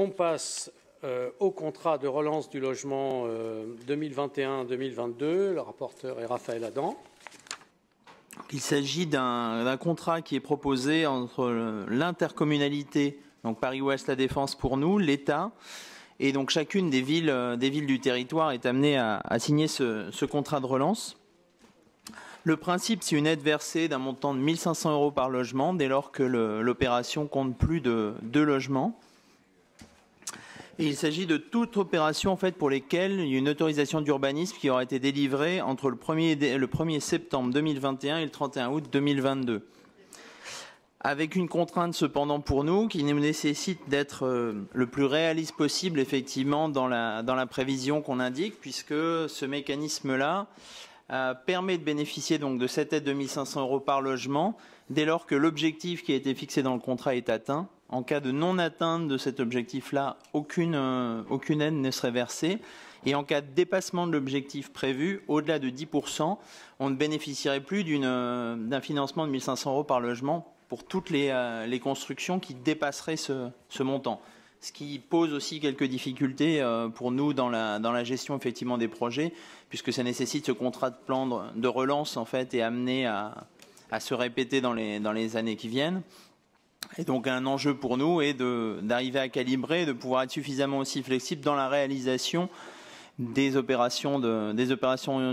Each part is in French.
On passe euh, au contrat de relance du logement 2021-2022. Euh, le rapporteur est Raphaël Adam. Il s'agit d'un contrat qui est proposé entre l'intercommunalité, donc Paris-Ouest La Défense pour nous, l'État, et donc chacune des villes, euh, des villes du territoire est amenée à, signer ce, contrat de relance. Le principe, c'est une aide versée d'un montant de 1500 euros par logement dès lors que l'opération compte plus de deux logements il s'agit de toute opération en fait pour lesquelles une autorisation d'urbanisme qui aura été délivrée entre le 1er, le 1er septembre 2021 et le 31 août 2022. Avec une contrainte cependant pour nous qui nous nécessite d'être euh, le plus réaliste possible effectivement dans la, prévision qu'on indique puisque ce mécanisme-là euh, permet de bénéficier donc de cette aide de 500 euros par logement dès lors que l'objectif qui a été fixé dans le contrat est atteint en cas de non-atteinte de cet objectif-là, euh, aucune, aide ne serait versée. Et en cas de dépassement de l'objectif prévu, au-delà de 10%, on ne bénéficierait plus euh, d'un financement de 1500 euros par logement pour toutes les, euh, constructions qui dépasseraient ce, montant. Ce qui pose aussi quelques difficultés pour nous dans la, gestion effectivement des projets, puisque ça nécessite ce contrat de plan de relance en fait et amené à, se répéter dans les années qui viennent. Et donc un enjeu pour nous est d'arriver à calibrer, de pouvoir être suffisamment aussi flexible dans la réalisation des opérations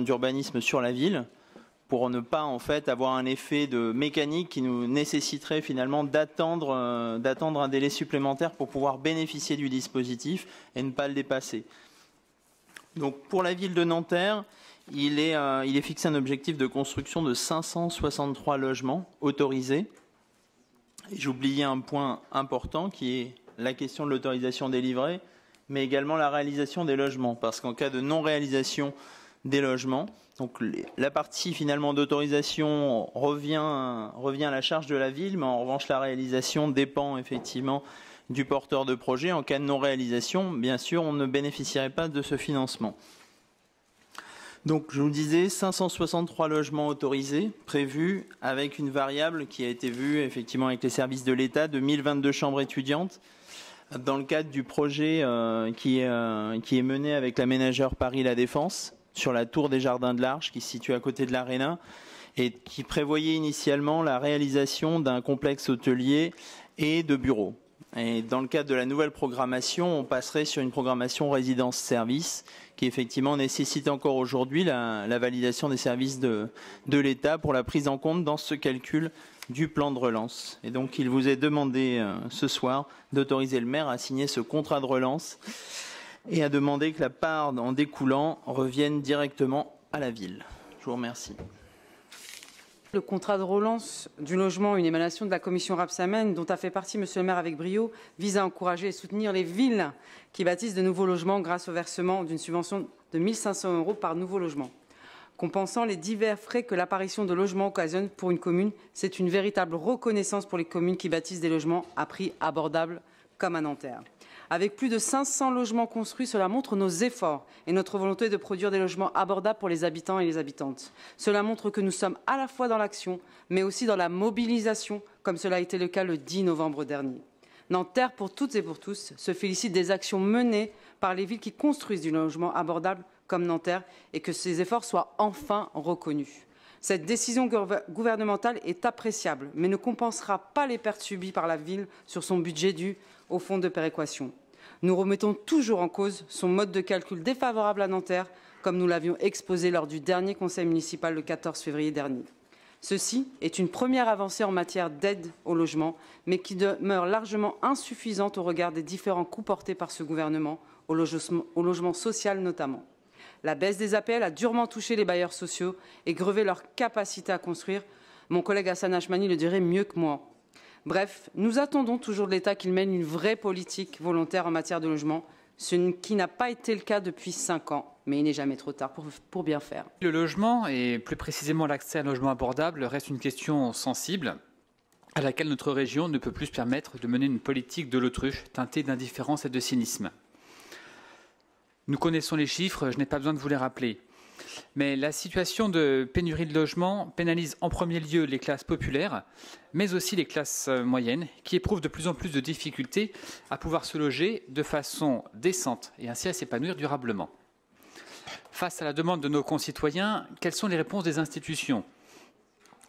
d'urbanisme sur la ville pour ne pas en fait avoir un effet de mécanique qui nous nécessiterait finalement euh, d'attendre un délai supplémentaire pour pouvoir bénéficier du dispositif et ne pas le dépasser. Donc pour la ville de Nanterre, il est, euh, il est fixé un objectif de construction de 563 logements autorisés J'oubliais un point important qui est la question de l'autorisation délivrée, mais également la réalisation des logements, parce qu'en cas de non-réalisation des logements, donc la partie finalement d'autorisation revient, revient à la charge de la ville, mais en revanche la réalisation dépend effectivement du porteur de projet. En cas de non-réalisation, bien sûr, on ne bénéficierait pas de ce financement. Donc, je vous disais, 563 logements autorisés, prévus, avec une variable qui a été vue effectivement avec les services de l'État de 1022 chambres étudiantes. Dans le cadre du projet euh, euh, qui, est mené avec l'aménageur Paris La Défense, sur la tour des Jardins de l'Arche, qui se situe à côté de l'Arena, et qui prévoyait initialement la réalisation d'un complexe hôtelier et de bureaux. Et dans le cadre de la nouvelle programmation, on passerait sur une programmation résidence-service qui effectivement nécessite encore aujourd'hui la, validation des services de, l'État pour la prise en compte dans ce calcul du plan de relance. Et donc il vous est demandé euh, ce soir d'autoriser le maire à signer ce contrat de relance et à demander que la part en découlant revienne directement à la ville. Je vous remercie le contrat de relance du logement, une émanation de la commission Rapsamen, dont a fait partie M. le maire avec brio, vise à encourager et soutenir les villes qui bâtissent de nouveaux logements grâce au versement d'une subvention de 1 500 euros par nouveau logement. Compensant les divers frais que l'apparition de logements occasionne pour une commune, c'est une véritable reconnaissance pour les communes qui bâtissent des logements à prix abordable comme à Nanterre. Avec plus de 500 logements construits, cela montre nos efforts et notre volonté de produire des logements abordables pour les habitants et les habitantes. Cela montre que nous sommes à la fois dans l'action, mais aussi dans la mobilisation, comme cela a été le cas le 10 novembre dernier. Nanterre, pour toutes et pour tous, se félicite des actions menées par les villes qui construisent du logement abordable comme Nanterre et que ces efforts soient enfin reconnus. Cette décision gouvernementale est appréciable, mais ne compensera pas les pertes subies par la ville sur son budget dû au fonds de péréquation. Nous remettons toujours en cause son mode de calcul défavorable à Nanterre, comme nous l'avions exposé lors du dernier conseil municipal le 14 février dernier. Ceci est une première avancée en matière d'aide au logement, mais qui demeure largement insuffisante au regard des différents coûts portés par ce gouvernement, au logement social notamment. La baisse des appels a durement touché les bailleurs sociaux et grevé leur capacité à construire. Mon collègue Hassan Hachmani le dirait mieux que moi. Bref, nous attendons toujours de l'État qu'il mène une vraie politique volontaire en matière de logement, ce qui n'a pas été le cas depuis cinq ans mais il n'est jamais trop tard pour, pour, bien faire. Le logement, et plus précisément l'accès à un logement abordable, reste une question sensible à laquelle notre région ne peut plus se permettre de mener une politique de l'autruche teintée d'indifférence et de cynisme. Nous connaissons les chiffres, je n'ai pas besoin de vous les rappeler. Mais la situation de pénurie de logement pénalise en premier lieu les classes populaires, mais aussi les classes euh, moyennes, qui éprouvent de plus en plus de difficultés à pouvoir se loger de façon décente et ainsi à s'épanouir durablement. Face à la demande de nos concitoyens, quelles sont les réponses des institutions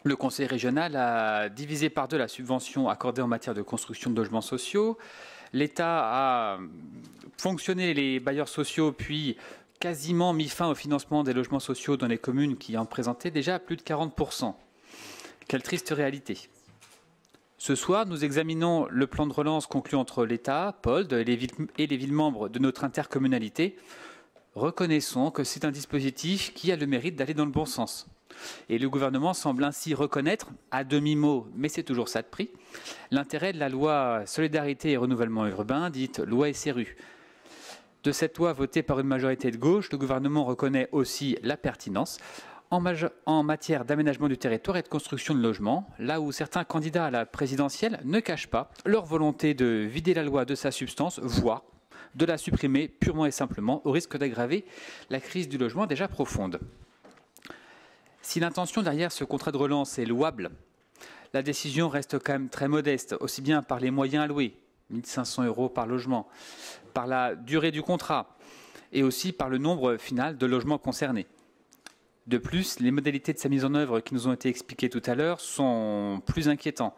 le Conseil régional a divisé par deux la subvention accordée en matière de construction de logements sociaux. L'État a fonctionné les bailleurs sociaux, puis quasiment mis fin au financement des logements sociaux dans les communes qui en présentaient déjà plus de 40%. Quelle triste réalité. Ce soir, nous examinons le plan de relance conclu entre l'État, Pold et les, villes, et les villes membres de notre intercommunalité. Reconnaissons que c'est un dispositif qui a le mérite d'aller dans le bon sens. Et le gouvernement semble ainsi reconnaître, à demi-mot, mais c'est toujours ça de prix, l'intérêt de la loi Solidarité et Renouvellement Urbain, dite loi SRU. De cette loi votée par une majorité de gauche, le gouvernement reconnaît aussi la pertinence en, en matière d'aménagement du territoire et de construction de logements, là où certains candidats à la présidentielle ne cachent pas leur volonté de vider la loi de sa substance, voire de la supprimer purement et simplement, au risque d'aggraver la crise du logement déjà profonde. Si l'intention derrière ce contrat de relance est louable, la décision reste quand même très modeste, aussi bien par les moyens alloués, 1500 euros par logement, par la durée du contrat et aussi par le nombre final de logements concernés. De plus, les modalités de sa mise en œuvre qui nous ont été expliquées tout à l'heure sont plus inquiétantes.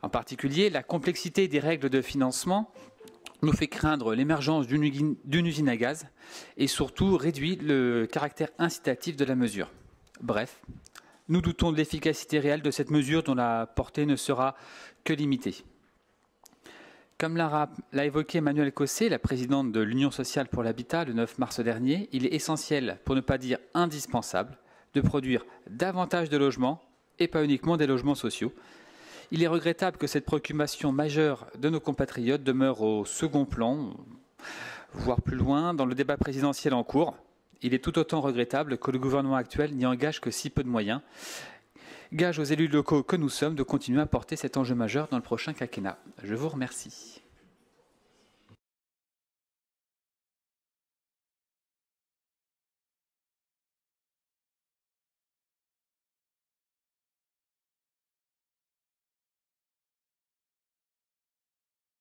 En particulier, la complexité des règles de financement nous fait craindre l'émergence d'une usine à gaz et surtout réduit le caractère incitatif de la mesure. Bref, nous doutons de l'efficacité réelle de cette mesure dont la portée ne sera que limitée. Comme l'a évoqué Emmanuel Cossé, la présidente de l'Union sociale pour l'habitat le 9 mars dernier, il est essentiel, pour ne pas dire indispensable, de produire davantage de logements et pas uniquement des logements sociaux. Il est regrettable que cette préoccupation majeure de nos compatriotes demeure au second plan, voire plus loin, dans le débat présidentiel en cours il est tout autant regrettable que le gouvernement actuel n'y engage que si peu de moyens. Gage aux élus locaux que nous sommes de continuer à porter cet enjeu majeur dans le prochain quinquennat. Je vous remercie.